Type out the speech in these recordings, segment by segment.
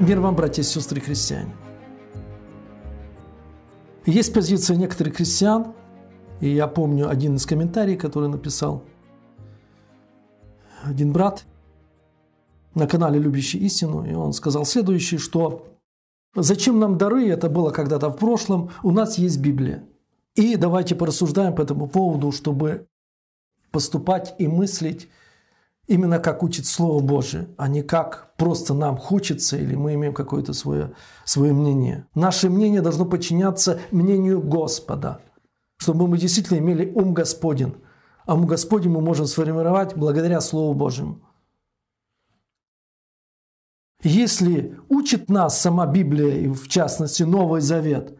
Мир вам, братья и сестры христиане. Есть позиция некоторых христиан, и я помню один из комментариев, который написал один брат на канале «Любящий истину», и он сказал следующее, что «Зачем нам дары? Это было когда-то в прошлом. У нас есть Библия. И давайте порассуждаем по этому поводу, чтобы поступать и мыслить именно как учит Слово Божие, а не как просто нам хочется или мы имеем какое-то свое, свое мнение. Наше мнение должно подчиняться мнению Господа, чтобы мы действительно имели ум Господен. А ум Господен мы можем сформировать благодаря Слову Божьему. Если учит нас сама Библия, и в частности Новый Завет,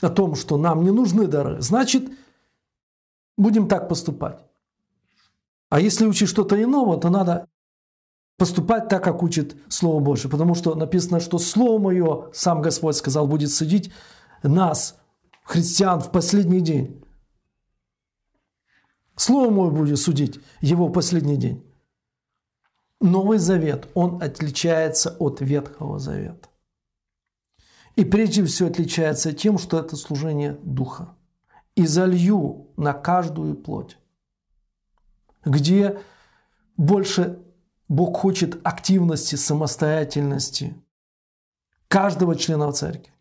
о том, что нам не нужны дары, значит, будем так поступать. А если учить что-то иного, то надо поступать так, как учит Слово Божье. Потому что написано, что Слово Мое, сам Господь сказал, будет судить нас, христиан, в последний день. Слово Мое будет судить его в последний день. Новый Завет, он отличается от Ветхого Завета. И прежде всего отличается тем, что это служение Духа. «И залью на каждую плоть» где больше Бог хочет активности, самостоятельности каждого члена церкви,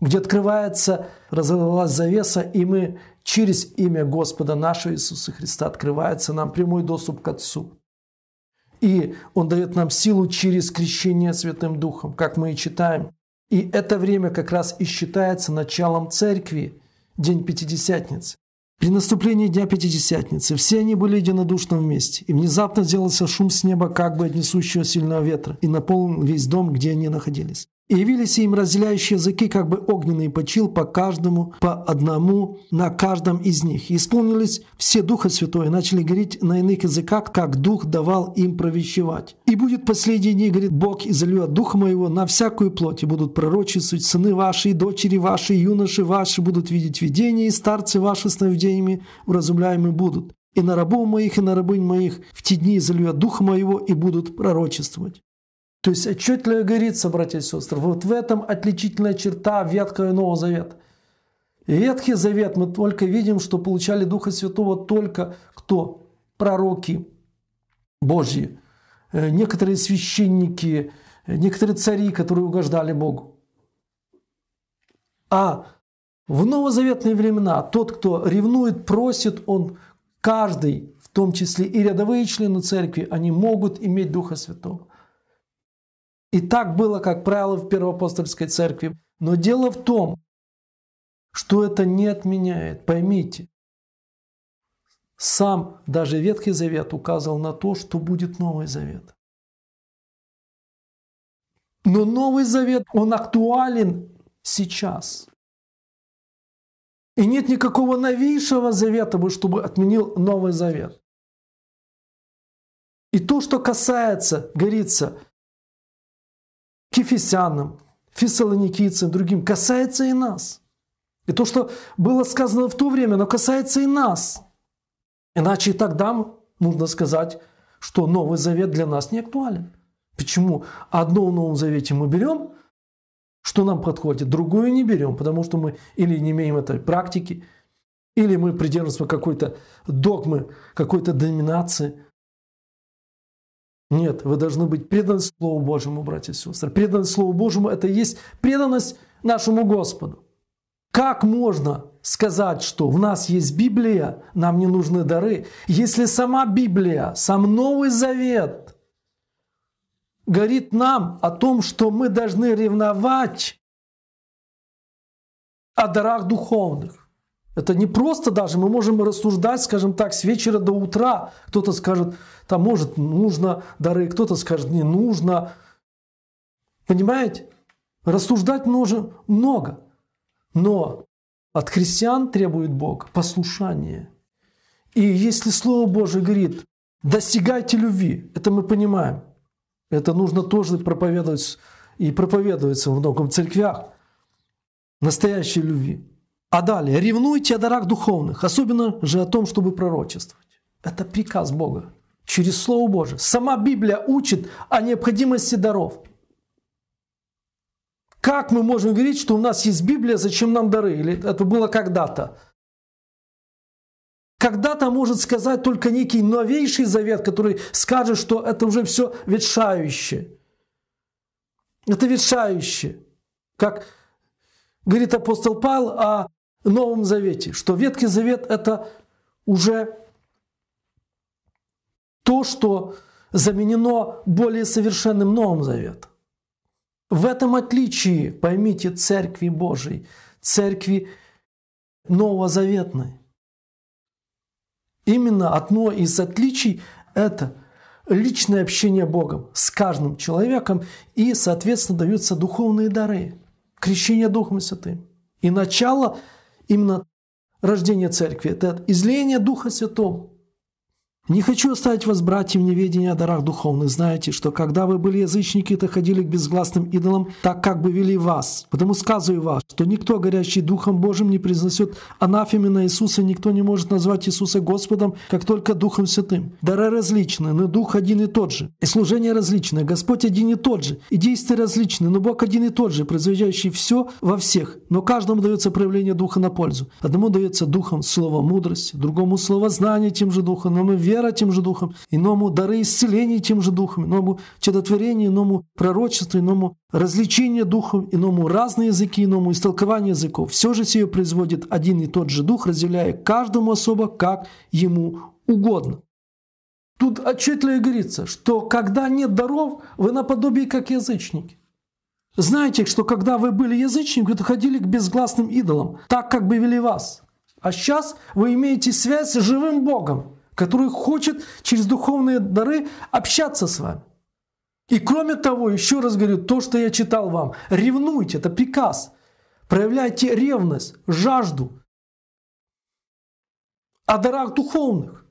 где открывается, разорвалась завеса, и мы через имя Господа нашего Иисуса Христа открывается нам прямой доступ к Отцу. И Он дает нам силу через крещение Святым Духом, как мы и читаем. И это время как раз и считается началом церкви, День Пятидесятницы. При наступлении Дня Пятидесятницы все они были единодушно вместе, и внезапно сделался шум с неба как бы отнесущего сильного ветра и наполнил весь дом, где они находились. И явились им разделяющие языки, как бы огненный почил по каждому, по одному, на каждом из них. И исполнились все Духа Святого и начали говорить на иных языках, как Дух давал им провещевать. И будет последний день, говорит Бог, и зальет Духа Моего на всякую плоть, и будут пророчествовать сыны ваши, и дочери ваши, и юноши ваши будут видеть видения, и старцы ваши сновидениями уразумляемы будут. И на рабов моих, и на рабынь моих в те дни изольет духа моего, и будут пророчествовать. То есть отчетливо говорится, братья и сестры, вот в этом отличительная черта Ветхого и Нового Завета. Ветхий Завет мы только видим, что получали Духа Святого только кто? Пророки Божьи, э, некоторые священники, э, некоторые цари, которые угождали Богу. А в новозаветные времена тот, кто ревнует, просит, он каждый, в том числе и рядовые члены церкви, они могут иметь Духа Святого. И так было, как правило, в Первоапостольской церкви. Но дело в том, что это не отменяет, поймите. Сам даже Ветхий Завет указывал на то, что будет Новый Завет. Но Новый Завет, он актуален сейчас. И нет никакого новейшего завета, чтобы отменил Новый Завет. И то, что касается, говорится, к Ефесянам, Фессалоникийцам, другим, касается и нас. И то, что было сказано в то время, но касается и нас. Иначе и тогда нужно сказать, что Новый Завет для нас не актуален. Почему? Одно в Новом Завете мы берем, что нам подходит, другое не берем, потому что мы или не имеем этой практики, или мы придерживаемся какой-то догмы, какой-то доминации – нет, вы должны быть преданы Слову Божьему, братья и сестры. Преданность Слову Божьему – это и есть преданность нашему Господу. Как можно сказать, что в нас есть Библия, нам не нужны дары, если сама Библия, сам Новый Завет говорит нам о том, что мы должны ревновать о дарах духовных. Это не просто даже, мы можем рассуждать, скажем так, с вечера до утра. Кто-то скажет, там может нужно дары, кто-то скажет не нужно. Понимаете? Рассуждать нужно много. Но от христиан требует Бог послушание. И если Слово Божие говорит, достигайте любви, это мы понимаем. Это нужно тоже проповедовать и проповедуется в многом в церквях настоящей любви. А далее, ревнуйте о дарах духовных, особенно же о том, чтобы пророчествовать. Это приказ Бога через Слово Божие. Сама Библия учит о необходимости даров. Как мы можем говорить, что у нас есть Библия, зачем нам дары? Или это было когда-то? Когда-то может сказать только некий новейший завет, который скажет, что это уже все ветшающее. Это ветшающее. Как говорит апостол Павел о Новом Завете, что Ветхий Завет – это уже то, что заменено более совершенным Новым Заветом. В этом отличии, поймите, Церкви Божией, Церкви Новозаветной. Именно одно из отличий – это личное общение Богом с каждым человеком и, соответственно, даются духовные дары, крещение Духом Святым. И начало – именно рождение церкви, это излияние Духа Святого. Не хочу оставить вас, братья, в неведении о дарах духовных. Знаете, что когда вы были язычники, то ходили к безгласным идолам, так как бы вели вас. Потому сказываю вас, что никто, горящий Духом Божьим, не произнесет анафеме на Иисуса, никто не может назвать Иисуса Господом, как только Духом Святым. Дары различны, но Дух один и тот же. И служение различное, Господь один и тот же. И действия различны, но Бог один и тот же, производящий все во всех. Но каждому дается проявление Духа на пользу. Одному дается Духом слово мудрости, другому слово знание тем же Духом, но мы верим вера тем же духом, иному дары исцеления тем же духом, иному чудотворение, иному пророчество, иному развлечение духом, иному разные языки, иному истолкование языков. Все же сие производит один и тот же дух, разделяя каждому особо, как ему угодно. Тут отчетливо говорится, что когда нет даров, вы наподобие как язычники. Знаете, что когда вы были язычниками, то ходили к безгласным идолам, так как бы вели вас. А сейчас вы имеете связь с живым Богом который хочет через духовные дары общаться с вами. И кроме того, еще раз говорю, то, что я читал вам, ревнуйте, это приказ. Проявляйте ревность, жажду о дарах духовных.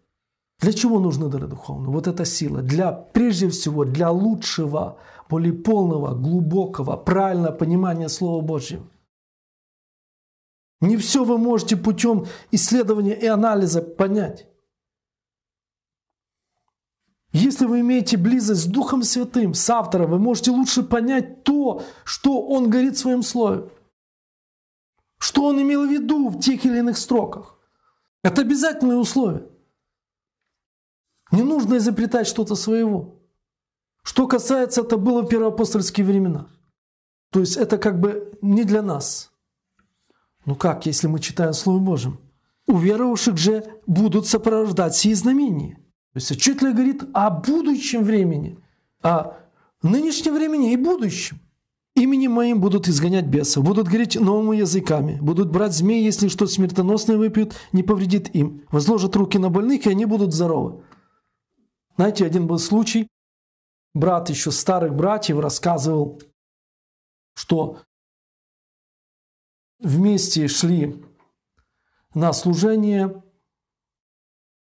Для чего нужны дары духовные? Вот эта сила. Для, прежде всего, для лучшего, более полного, глубокого, правильного понимания Слова Божьего. Не все вы можете путем исследования и анализа понять. Если вы имеете близость с Духом Святым, с автором, вы можете лучше понять то, что он говорит в своем слове. Что он имел в виду в тех или иных строках. Это обязательное условие. Не нужно изобретать что-то своего. Что касается, это было в первоапостольские времена. То есть это как бы не для нас. Ну как, если мы читаем Слово Божьим? Уверовавших же будут сопровождать сие знамения – то есть отчетливо говорит о будущем времени, о нынешнем времени и будущем. Именем моим будут изгонять бесов, будут говорить новыми языками, будут брать змеи, если что смертоносное выпьют, не повредит им. Возложат руки на больных, и они будут здоровы. Знаете, один был случай, брат еще старых братьев рассказывал, что вместе шли на служение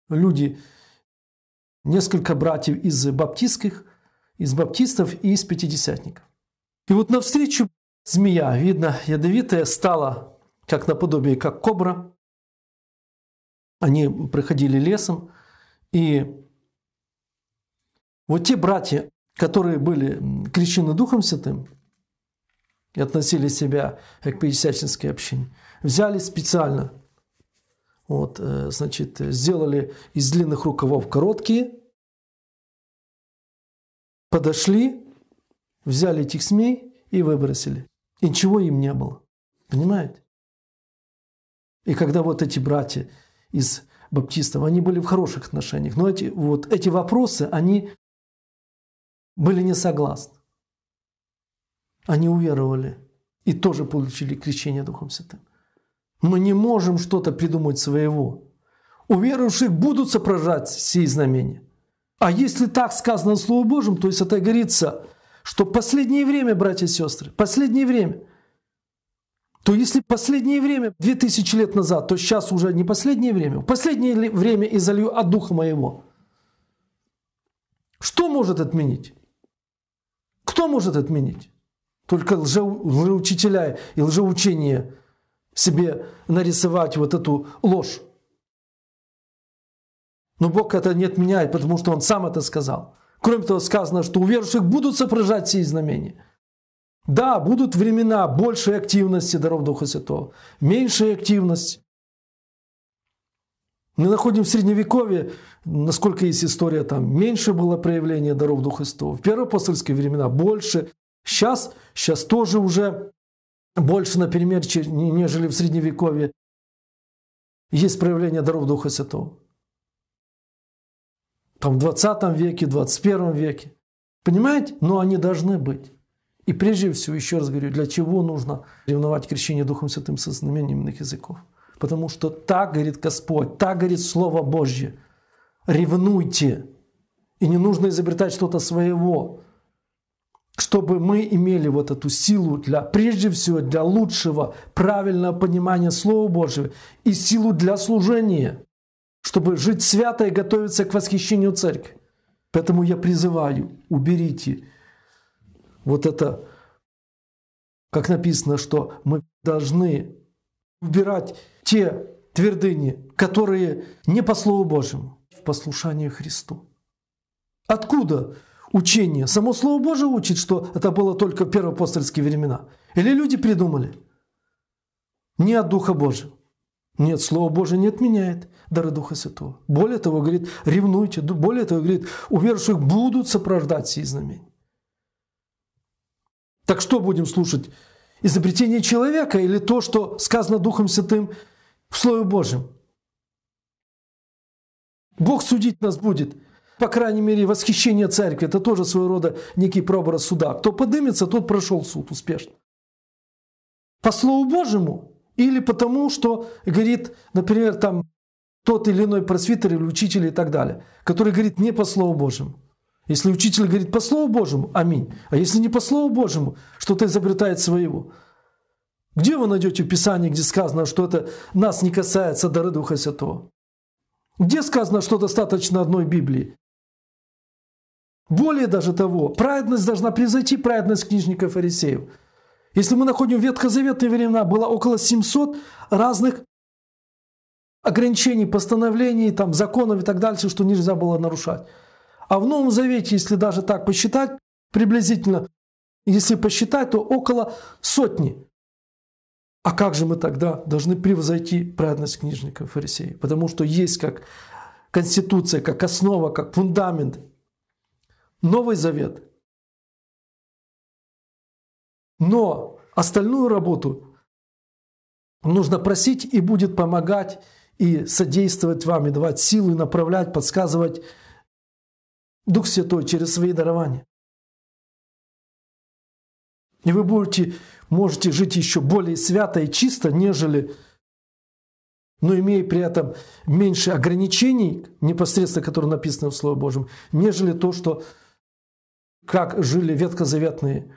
люди несколько братьев из баптистских, из баптистов и из пятидесятников. И вот навстречу змея, видно, ядовитая, стала как наподобие, как кобра. Они проходили лесом, и вот те братья, которые были крещены Духом Святым и относили себя к пятидесятнической общине, взяли специально, вот, э, значит, сделали из длинных рукавов короткие – подошли, взяли этих змей и выбросили. И ничего им не было. Понимаете? И когда вот эти братья из баптистов, они были в хороших отношениях, но эти, вот эти вопросы, они были не согласны. Они уверовали и тоже получили крещение Духом Святым. Мы не можем что-то придумать своего. Уверовавших будут сопровождать сие знамения. А если так сказано Слово Божьим, то есть это говорится, что последнее время, братья и сестры, последнее время, то если последнее время, 2000 лет назад, то сейчас уже не последнее время, в последнее время и залью от Духа моего. Что может отменить? Кто может отменить? Только лже, лжеучителя и лжеучение себе нарисовать вот эту ложь. Но Бог это не отменяет, потому что Он сам это сказал. Кроме того, сказано, что у верующих будут сопровождать все знамения. Да, будут времена большей активности даров Духа Святого, меньшей активности. Мы находим в Средневековье, насколько есть история, там меньше было проявления даров Духа Святого. В первоапостольские времена больше. Сейчас, сейчас тоже уже больше, например, нежели в Средневековье есть проявление даров Духа Святого там, в 20 веке, 21 веке. Понимаете? Но они должны быть. И прежде всего, еще раз говорю, для чего нужно ревновать крещение Духом Святым со знамением иных языков? Потому что так говорит Господь, так говорит Слово Божье. Ревнуйте. И не нужно изобретать что-то своего, чтобы мы имели вот эту силу для, прежде всего, для лучшего, правильного понимания Слова Божьего и силу для служения чтобы жить свято и готовиться к восхищению церкви. Поэтому я призываю, уберите вот это, как написано, что мы должны убирать те твердыни, которые не по Слову Божьему, в послушании Христу. Откуда учение? Само Слово Божие учит, что это было только в первоапостольские времена. Или люди придумали? Не от Духа Божьего. Нет, Слово Божие не отменяет дары Духа Святого. Более того, говорит, ревнуйте. Более того, говорит, у верующих будут сопровождать сие знамения. Так что будем слушать? Изобретение человека или то, что сказано Духом Святым в Слове Божьем? Бог судить нас будет. По крайней мере, восхищение церкви – это тоже своего рода некий прообраз суда. Кто подымется, тот прошел суд успешно. По Слову Божьему или потому, что говорит, например, там тот или иной просвитер или учитель и так далее, который говорит не по Слову Божьему. Если учитель говорит по Слову Божьему, аминь. А если не по Слову Божьему, что-то изобретает своего. Где вы найдете в Писании, где сказано, что это нас не касается дары Духа Святого? Где сказано, что достаточно одной Библии? Более даже того, праведность должна превзойти праведность книжников и фарисеев – если мы находим в ветхозаветные времена, было около 700 разных ограничений, постановлений, там, законов и так дальше, что нельзя было нарушать. А в Новом Завете, если даже так посчитать, приблизительно, если посчитать, то около сотни. А как же мы тогда должны превзойти праведность книжников и фарисеев? Потому что есть как конституция, как основа, как фундамент. Новый Завет – но остальную работу нужно просить и будет помогать и содействовать вам, и давать силы, направлять, подсказывать Дух Святой через свои дарования. И вы будете, можете жить еще более свято и чисто, нежели, но имея при этом меньше ограничений, непосредственно, которые написаны в Слове Божьем, нежели то, что как жили ветхозаветные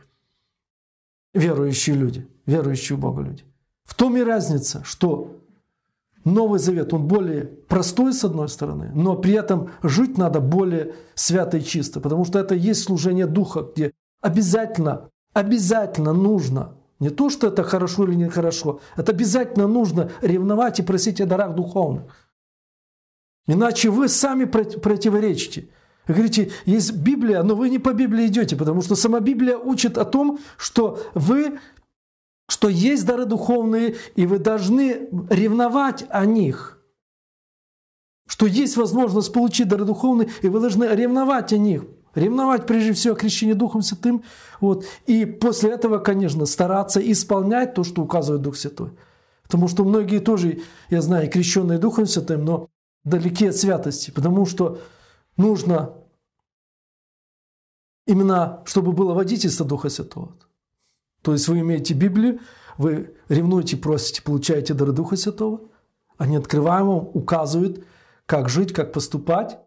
верующие люди, верующие в Бога люди. В том и разница, что Новый Завет, он более простой с одной стороны, но при этом жить надо более свято и чисто, потому что это есть служение Духа, где обязательно, обязательно нужно, не то, что это хорошо или нехорошо, это обязательно нужно ревновать и просить о дарах духовных. Иначе вы сами противоречите. Вы говорите, есть Библия, но вы не по Библии идете, потому что сама Библия учит о том, что вы что есть дары духовные, и вы должны ревновать о них. Что есть возможность получить дары духовные, и вы должны ревновать о них. Ревновать прежде всего о крещении Духом Святым. Вот. И после этого, конечно, стараться исполнять то, что указывает Дух Святой. Потому что многие тоже, я знаю, крещенные Духом Святым, но далеки от святости. Потому что нужно именно, чтобы было водительство Духа Святого. То есть вы имеете Библию, вы ревнуете, просите, получаете дары Духа Святого, они открываем вам, указывают, как жить, как поступать.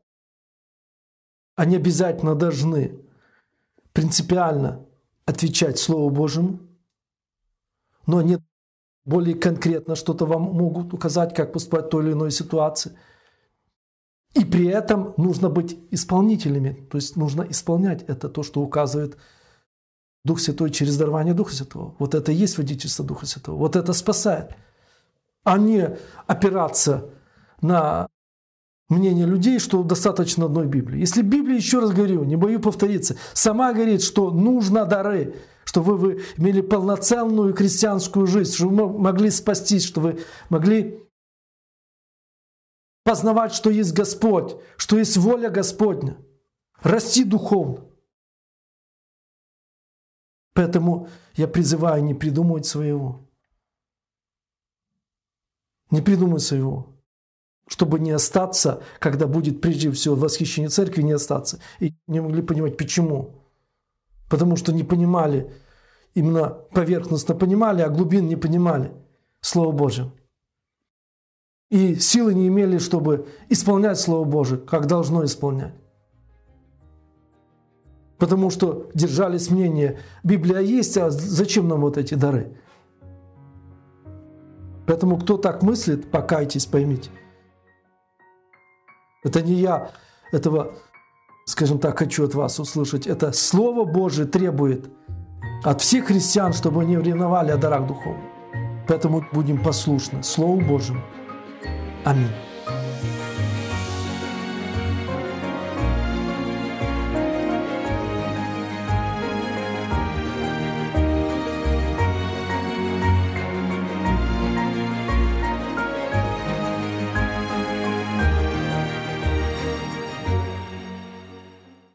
Они обязательно должны принципиально отвечать Слову Божьему, но они более конкретно что-то вам могут указать, как поступать в той или иной ситуации – и при этом нужно быть исполнителями, то есть нужно исполнять это, то, что указывает Дух Святой через дарование Духа Святого. Вот это и есть водительство Духа Святого. Вот это спасает. А не опираться на мнение людей, что достаточно одной Библии. Если Библия, еще раз говорю, не боюсь повториться, сама говорит, что нужно дары, что вы вы имели полноценную крестьянскую жизнь, что вы могли спастись, что вы могли познавать, что есть Господь, что есть воля Господня, расти духовно. Поэтому я призываю не придумывать своего. Не придумывать своего. Чтобы не остаться, когда будет прежде всего восхищение церкви, не остаться. И не могли понимать, почему. Потому что не понимали, именно поверхностно понимали, а глубин не понимали Слово Божие и силы не имели, чтобы исполнять Слово Божие, как должно исполнять. Потому что держались мнения, Библия есть, а зачем нам вот эти дары? Поэтому кто так мыслит, покайтесь, поймите. Это не я этого, скажем так, хочу от вас услышать. Это Слово Божие требует от всех христиан, чтобы они ревновали о дарах духовных. Поэтому будем послушны Слову Божьему. Amen.